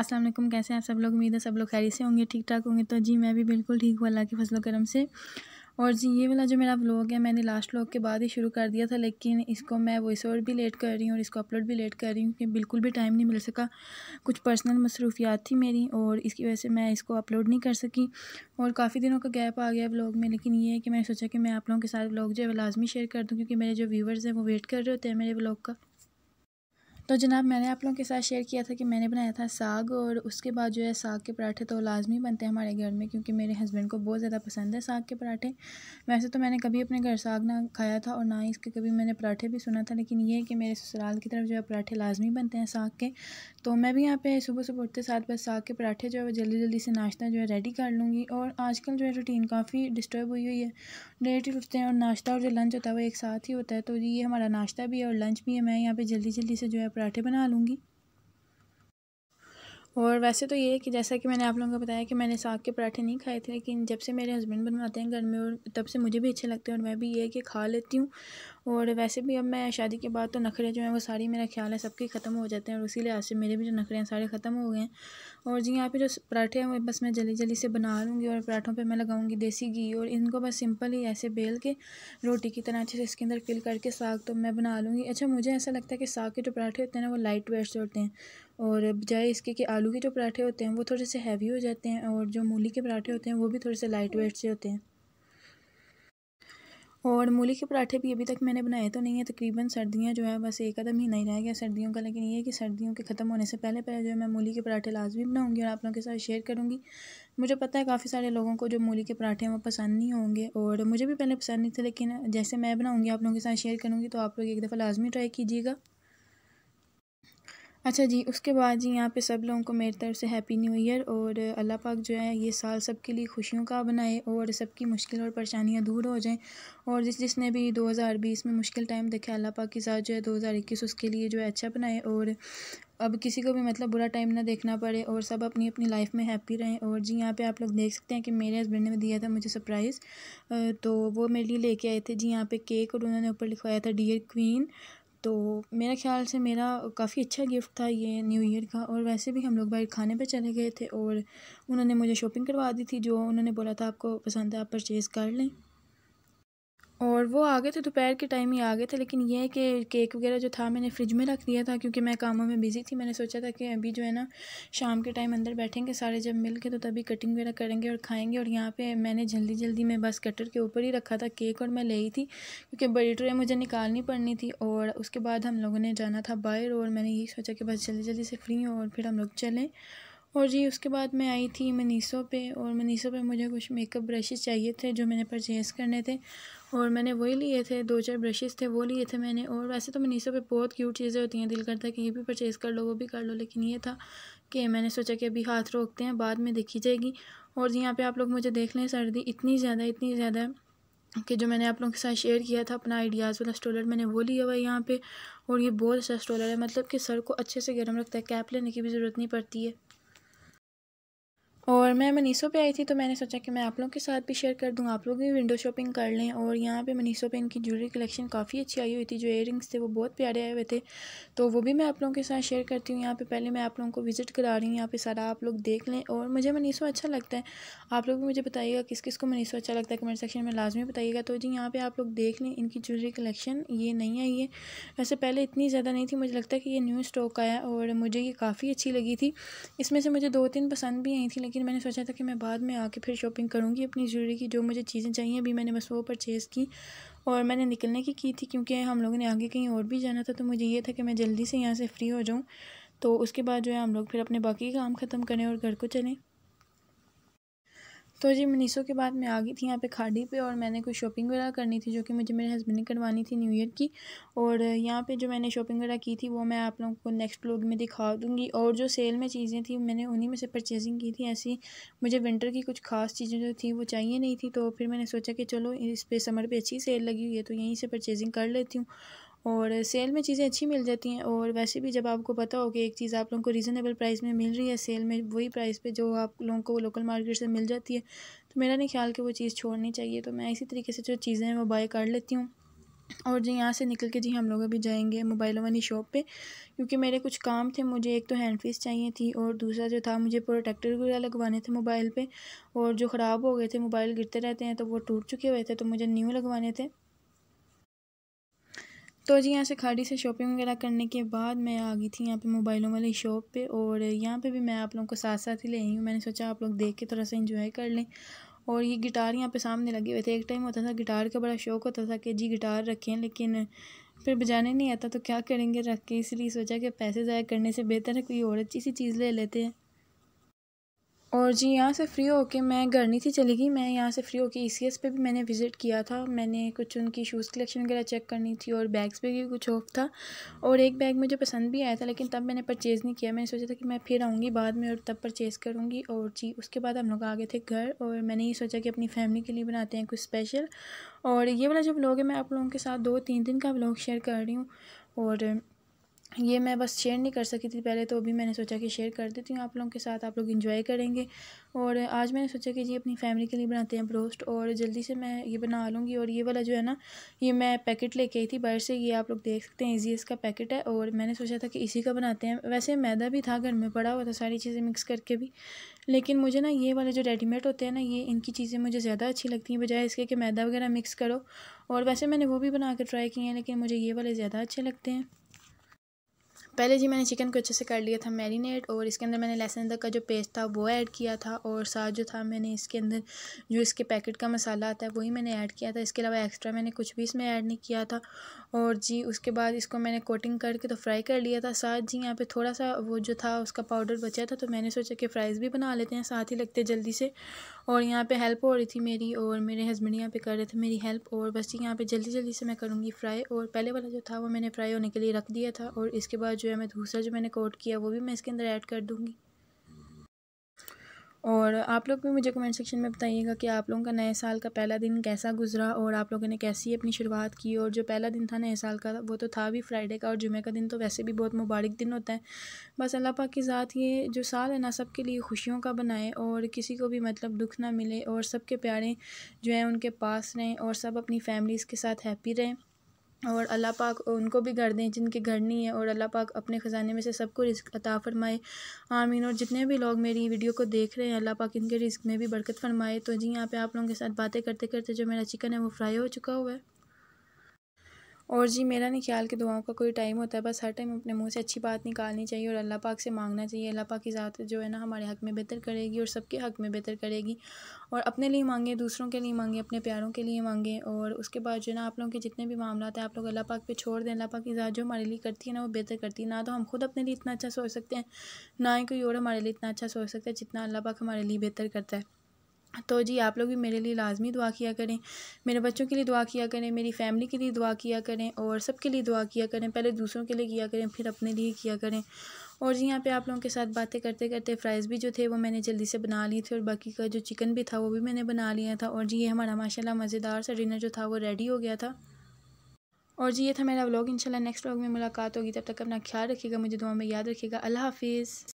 अस्सलाम वालेकुम कैसे हैं आप सब लोग उम्मीद है सब लोग खैरी से होंगे ठीक ठाक होंगे तो जी मैं भी बिल्कुल ठीक हूँ अल्लाह के फसलो करम से और जी ये वाला जो मेरा व्लॉग है मैंने लास्ट व्लॉग के बाद ही शुरू कर दिया था लेकिन इसको मैं वॉइस ओवर भी लेट कर रही हूँ और इसको अपलोड भी लेट कर रही हूँ क्योंकि बिल्कुल भी टाइम नहीं मिल सका कुछ पर्सनल मसरूफियात थी मेरी और इसकी वजह से मैं इसको अपलोड नहीं कर सकी और काफ़ी दिनों का गैप आ गया व्लॉग में लेकिन ये है कि मैंने सोचा कि मैं आप लोगों के साथ व्लॉग जो है लाजमी शेयर कर दूँ क्योंकि मेरे जो व्यूवर्स हैं वो वेट कर रहे होते हैं मेरे व्लॉग का तो जनाब मैंने आप लोगों के साथ शेयर किया था कि मैंने बनाया था साग और उसके बाद जो है साग के पराठे तो लाजमी बनते हैं हमारे घर में क्योंकि मेरे हस्बैंड को बहुत ज़्यादा पसंद है साग के पराठे वैसे तो मैंने कभी अपने घर साग ना खाया था और ना ही इसके कभी मैंने पराठे भी सुना था लेकिन ये है कि मेरे ससुराल की तरफ जो है पराठे लाजमी बनते हैं साग के तो मैं भी यहाँ पर सुबह सुबह उठते साथ बस साग के पराठे जो है वो जल्दी जल्दी से नाश्ता जो है रेडी कर लूँगी और आजकल जो है रूटीन काफ़ी डिस्टर्ब हुई हुई है लेट उठते हैं और नाश्ता और जो लंच होता है वो एक साथ ही होता है तो ये हमारा नाश्ता भी है और लंच भी है मैं यहाँ पर जल्दी जल्दी से जो है पराठे बना लूँगी और वैसे तो ये है कि जैसा कि मैंने आप लोगों को बताया कि मैंने साग के पराठे नहीं खाए थे लेकिन जब से मेरे हस्बैंड बनवाते हैं घर में और तब से मुझे भी अच्छे लगते हैं और मैं भी ये कि खा लेती हूँ और वैसे भी अब मैं शादी के बाद तो नखरे जो हैं वो सारी मेरा ख्याल है सबके ख़त्म हो जाते हैं और उसी लिहाज से मेरे भी जो नखरे हैं सारे ख़त्म हो गए हैं और जी यहाँ पे जो पराठे हैं वो बस मैं जल्दी जल्दी से बना लूँगी और पराठों पर मैं लगाऊँगी देसी घी और इनको बस सिंपल ही ऐसे बेल के रोटी की तरह अच्छे से इसके अंदर फिल करके साग तो मैं बना लूँगी अच्छा मुझे ऐसा लगता है कि साग के जो पराठे होते हैं ना वो लाइट वेट से होते हैं और बजाय इसके कि आलू के जो पराठे होते हैं वो थोड़े से हैवी हो जाते हैं और जो मूली के पराठे होते हैं वो भी थोड़े से लाइट वेट से होते हैं और मूली के पराठे भी अभी तक मैंने बनाए तो नहीं है तकरीबन सर्दियाँ जो है बस एक कदम ही नहीं रह गया सर्दियों का लेकिन ये कि सर्दियों के ख़त्म होने से पहले पहले जो है मैं मूली के पराठे लाजमी बनाऊंगी और आप लोगों के साथ शेयर करूँगी मुझे पता है काफ़ी सारे लोगों को जो मूली के पराठे हैं वो पसंद नहीं होंगे और मुझे भी पहले पसंद नहीं थे लेकिन जैसे मैं बनाऊँगी आप लोगों के साथ शेयर करूँगी तो आप लोग एक दफ़ा लाजमी ट्राई कीजिएगा अच्छा जी उसके बाद जी यहाँ पे सब लोगों को मेरी तरफ से हैप्पी न्यू ईयर और अल्लाह पाक जो है ये साल सबके लिए खुशियों का बनाए और सबकी मुश्किल और परेशानियाँ दूर हो जाएं और जिस जिसने भी 2020 में मुश्किल टाइम देखा अल्लाह पाक के साथ जो है 2021 उसके लिए जो है अच्छा बनाए और अब किसी को भी मतलब बुरा टाइम ना देखना पड़े और सब अपनी अपनी लाइफ में हैप्पी रहें और जी यहाँ पे आप लोग देख सकते हैं कि मेरे हस्बैंड ने दिया था मुझे सरप्राइज़ तो वो मेरे लिए लेके आए थे जी यहाँ पे केक और उन्होंने ऊपर लिखवाया था डियर क्वीन तो मेरे ख़्याल से मेरा काफ़ी अच्छा गिफ्ट था ये न्यू ईयर का और वैसे भी हम लोग बाहर खाने पे चले गए थे और उन्होंने मुझे शॉपिंग करवा दी थी जो उन्होंने बोला था आपको पसंद है आप परचेज़ कर लें और वो आ गए थे दोपहर के टाइम ही आ गए थे लेकिन ये है कि केक वगैरह जो था मैंने फ्रिज में रख दिया था क्योंकि मैं कामों में बिज़ी थी मैंने सोचा था कि अभी जो है ना शाम के टाइम अंदर बैठेंगे सारे जब मिल के तो तभी कटिंग वगैरह करेंगे और खाएंगे और यहाँ पे मैंने जल्दी जल्दी मैं बस कटर के ऊपर ही रखा था केक और मैं ले थी क्योंकि बड़ी ट्रे मुझे निकालनी पड़नी थी और उसके बाद हम लोगों ने जाना था बाहर और मैंने यही सोचा कि बस जल्दी जल्दी से फ्री हो और फिर हम लोग चलें और जी उसके बाद मैं आई थी मनीसो पे और मनीसो पे मुझे कुछ मेकअप ब्रशेस चाहिए थे जो मैंने परचेज़ करने थे और मैंने वही लिए थे दो चार ब्रशेस थे वो लिए थे मैंने और वैसे तो मनीसो पे बहुत क्यूट चीज़ें होती हैं दिल करता है कि ये भी परचेज़ कर लो वो भी कर लो लेकिन ये था कि मैंने सोचा कि अभी हाथ रोकते हैं बाद में देखी जाएगी और यहाँ पे आप लोग मुझे देख लें सर्दी इतनी ज़्यादा इतनी ज़्यादा कि जो मैंने आप लोगों के साथ शेयर किया था अपना आइडियाज़ वाला स्टोलर मैंने वो लिया हुआ है यहाँ पर और ये बहुत अच्छा स्टोलर है मतलब कि सर को अच्छे से गर्म रखता है कैप लेने की भी ज़रूरत नहीं पड़ती है और मैं मनीषो पे आई थी तो मैंने सोचा कि मैं आप लोगों के साथ भी शेयर कर दूँ आप लोग भी विंडो शॉपिंग कर लें और यहाँ पे मनीषो पे इनकी ज्वेलरी कलेक्शन काफ़ी अच्छी आई हुई थी जो इयर थे वो बहुत प्यारे आए हुए थे तो वो भी मैं आप लोगों के साथ शेयर करती हूँ यहाँ पे पहले मैं आप लोगों को विज़िट करा रही हूँ यहाँ पर सारा आप लोग देख लें और मुझे मनीषो अच्छा लगता है आप लोग भी मुझे बताइएगा किस किस को मनीषो अच्छा लगता है कमेंट सेक्शन में लाजमी बताइएगा तो जी यहाँ पर आप लोग देख लें इनकी ज्वेलरी कलेक्शन ये नहीं आई है वैसे पहले इतनी ज़्यादा नहीं थी मुझे लगता है कि ये न्यू स्टॉक आया और मुझे ये काफ़ी अच्छी लगी थी इसमें से मुझे दो तीन पसंद भी आई थी लेकिन लेकिन मैंने सोचा था कि मैं बाद में आके फिर शॉपिंग करूँगी अपनी ज्वेलरी की जो मुझे चीज़ें चाहिए अभी मैंने बस वो परचेज़ की और मैंने निकलने की की थी क्योंकि हम लोगों ने आगे कहीं और भी जाना था तो मुझे ये था कि मैं जल्दी से यहाँ से फ़्री हो जाऊँ तो उसके बाद जो है हम लोग फिर अपने बाकी काम ख़त्म करें और घर को चलें तो जी मनीसो के बाद मैं आ गई थी यहाँ पे खाड़ी पे और मैंने कुछ शॉपिंग वगैरह करनी थी जो कि मुझे मेरे हस्बैंड ने करवानी थी न्यू ईयर की और यहाँ पे जो मैंने शॉपिंग वगैरह की थी वो मैं आप लोगों को नेक्स्ट ब्लॉग में दिखा दूँगी और जो सेल में चीज़ें थी मैंने उन्हीं में से परचेजिंग की थी ऐसी मुझे विंटर की कुछ खास चीज़ें जो थी वो चाहिए नहीं थी तो फिर मैंने सोचा कि चलो इस पर समर पर अच्छी सेल लगी हुई है तो यहीं से परचेजिंग कर लेती हूँ और सेल में चीज़ें अच्छी मिल जाती हैं और वैसे भी जब आपको पता हो कि एक चीज़ आप लोगों को रीज़नेबल प्राइस में मिल रही है सेल में वही प्राइस पे जो आप लोगों को लोकल मार्केट से मिल जाती है तो मेरा नहीं ख्याल कि वो चीज़ छोड़नी चाहिए तो मैं इसी तरीके से जो चीज़ें हैं वो बाय कर लेती हूँ और जी यहाँ से निकल के जी हम लोग अभी जाएंगे मोबाइलों वाली शॉप पे क्योंकि मेरे कुछ काम थे मुझे एक तो हैंड फीस चाहिए थी और दूसरा जो था मुझे प्रोटेक्टर वगैरह लगवाने थे मोबाइल पे और जो ख़राब हो गए थे मोबाइल गिरते रहते हैं तो वो टूट चुके हुए थे तो मुझे न्यू लगवाने थे तो जी यहाँ से खाड़ी से शॉपिंग वगैरह करने के बाद मैं आ गई थी यहाँ पे मोबाइलों वाली शॉप पे और यहाँ पे भी मैं आप लोगों को साथ साथ ही ले आई हूँ मैंने सोचा आप लोग देख के थोड़ा सा इन्जॉय कर लें और ये गिटार यहाँ पे सामने लगे हुए थे एक टाइम होता था गिटार का बड़ा शौक़ होता था कि जी गिटार रखें लेकिन फिर बजाने नहीं आता तो क्या करेंगे रख के इसलिए सोचा कि पैसे ज़ाया करने से बेहतर है कोई और अच्छी सी चीज़ ले लेते हैं और जी यहाँ से फ़्री होके मैं घर नहीं थी चली गई मैं यहाँ से फ़्री होके ई सी एस पे भी मैंने विज़िट किया था मैंने कुछ उनकी शूज़ कलेक्शन वगैरह चेक करनी थी और बैग्स पे भी कुछ ऑफ था और एक बैग मुझे पसंद भी आया था लेकिन तब मैंने परचेज़ नहीं किया मैंने सोचा था कि मैं फिर आऊँगी बाद में और तब परचेज़ करूँगी और जी उसके बाद हम लोग आ गए थे घर और मैंने ये सोचा कि अपनी फैमिली के लिए बनाते हैं कुछ स्पेशल और ये वाला जो ब्लॉग है मैं आप लोगों के साथ दो तीन दिन का ब्लॉग शेयर कर रही हूँ और ये मैं बस शेयर नहीं कर सकी थी पहले तो अभी मैंने सोचा कि शेयर कर देती हूँ आप लोगों के साथ आप लोग इन्जॉय करेंगे और आज मैंने सोचा कि जी अपनी फैमिली के लिए बनाते हैं ब्रोस्ट और जल्दी से मैं ये बना लूँगी और ये वाला जो है ना ये मैं पैकेट लेके आई थी बाहर से ये आप लोग देख सकते हैं इजी इसका पैकेट है और मैंने सोचा था कि इसी का बनाते हैं वैसे मैदा भी था घर में पड़ा हुआ था सारी चीज़ें मिक्स करके भी लेकिन मुझे ना ये वाले जो रेडीमेड होते हैं ना ये इनकी चीज़ें मुझे ज़्यादा अच्छी लगती हैं बजाय इसके कि मैदा वगैरह मिक्स करो और वैसे मैंने वो भी बना ट्राई किए हैं लेकिन मुझे ये वाले ज़्यादा अच्छे लगते हैं पहले जी मैंने चिकन को अच्छे से कर लिया था मैरिनेट और इसके अंदर मैंने लहसुन अदरक का जो पेस्ट था वो ऐड किया था और साथ जो था मैंने इसके अंदर जो इसके पैकेट का मसाला आता है वही मैंने ऐड किया था इसके अलावा एक्स्ट्रा मैंने कुछ भी इसमें ऐड नहीं किया था और जी उसके बाद इसको मैंने कोटिंग करके तो फ्राई कर लिया था साथ जी यहाँ पर थोड़ा सा वो जो था उसका पाउडर बचा था तो मैंने सोचा कि फ्राइज़ भी बना लेते हैं साथ ही लगते जल्दी से और यहाँ पे हेल्प हो रही थी मेरी और मेरे हस्बैंड यहाँ पे कर रहे थे मेरी हेल्प और बस यहाँ पे जल्दी जल्दी से मैं करूँगी फ्राई और पहले वाला जो था वो मैंने फ्राई होने के लिए रख दिया था और इसके बाद जो है मैं दूसरा जो मैंने कोट किया वो भी मैं इसके अंदर ऐड कर दूँगी और आप लोग भी मुझे कमेंट सेक्शन में बताइएगा कि आप लोगों का नए साल का पहला दिन कैसा गुजरा और आप लोगों ने कैसी अपनी शुरुआत की और जो पहला दिन था नए साल का वो तो था भी फ्राइडे का और जुमे का दिन तो वैसे भी बहुत मुबारक दिन होता है बस अल्लाह पाक के साथ ये जो साल है ना सब के लिए खुशियों का बनाए और किसी को भी मतलब दुख ना मिले और सबके प्यारे जो हैं उनके पास रहें और सब अपनी फैमिलीज़ के साथ हैप्पी रहें और अल्लाह पाक उनको भी घर दें जिनके घर नहीं है और अल्लाह पाक अपने ख़ज़ाने में से सबको रिस्क अता फ़रमाए आमीन और जितने भी लोग मेरी वीडियो को देख रहे हैं अल्लाह पाक इनके रिस्क में भी बरकत फ़रमाए तो जी यहाँ पे आप लोगों के साथ बातें करते करते जो मेरा चिकन है वो फ्राई हो चुका हुआ है और जी मेरा नहीं ख्याल कि दुआओं का कोई टाइम होता है बस हर टाइम अपने मुंह से अच्छी बात निकालनी चाहिए और अल्लाह पाक से मांगना चाहिए अल्लाह पाक की ज़ात जो है ना हमारे हक़ में बेहतर करेगी और सबके हक़ में बेहतर करेगी और अपने लिए मांगे दूसरों के लिए मांगे अपने प्यारों के लिए मांगे और उसके बाद जो है ना आप लोगों के जितने भी मामला हैं आप लोग अल्लाह पाक पर छोड़ दें अल्लाह पाक की ज़ात जो हमारे लिए करती है ना वो बेहतर करती है ना तो हम खुद अपने लिए इतना अच्छा सोच सकते हैं ना ही कोई और हमारे लिए इतना अच्छा सोच सकता है जितना अल्लाह पाक हमारे लिए बेहतर करता है तो जी आप लोग भी मेरे लिए लाजमी दुआ किया करें मेरे बच्चों के लिए दुआ किया करें मेरी फैमिली के लिए दुआ किया करें और सबके लिए दुआ किया करें पहले दूसरों के लिए किया करें फिर अपने लिए किया करें और जी यहाँ पे आप लोगों के साथ बातें करते करते फ़्राइज़ भी जो थे वो मैंने जल्दी से बना लिए थी और बाकी का जो चिकन भी था वो भी मैंने बना लिया था और जी ये हमारा माशाला मज़ेदार सा डिनर जो था वो रेडी हो गया था और जी ये था मेरा व्लॉग इंशाल्लाह नेक्स्ट व्लॉग में मुलाकात होगी तब तक अपना ख्याल रखिएगा मुझे दुआ में याद रखिएगा अल्लाह हाफिज़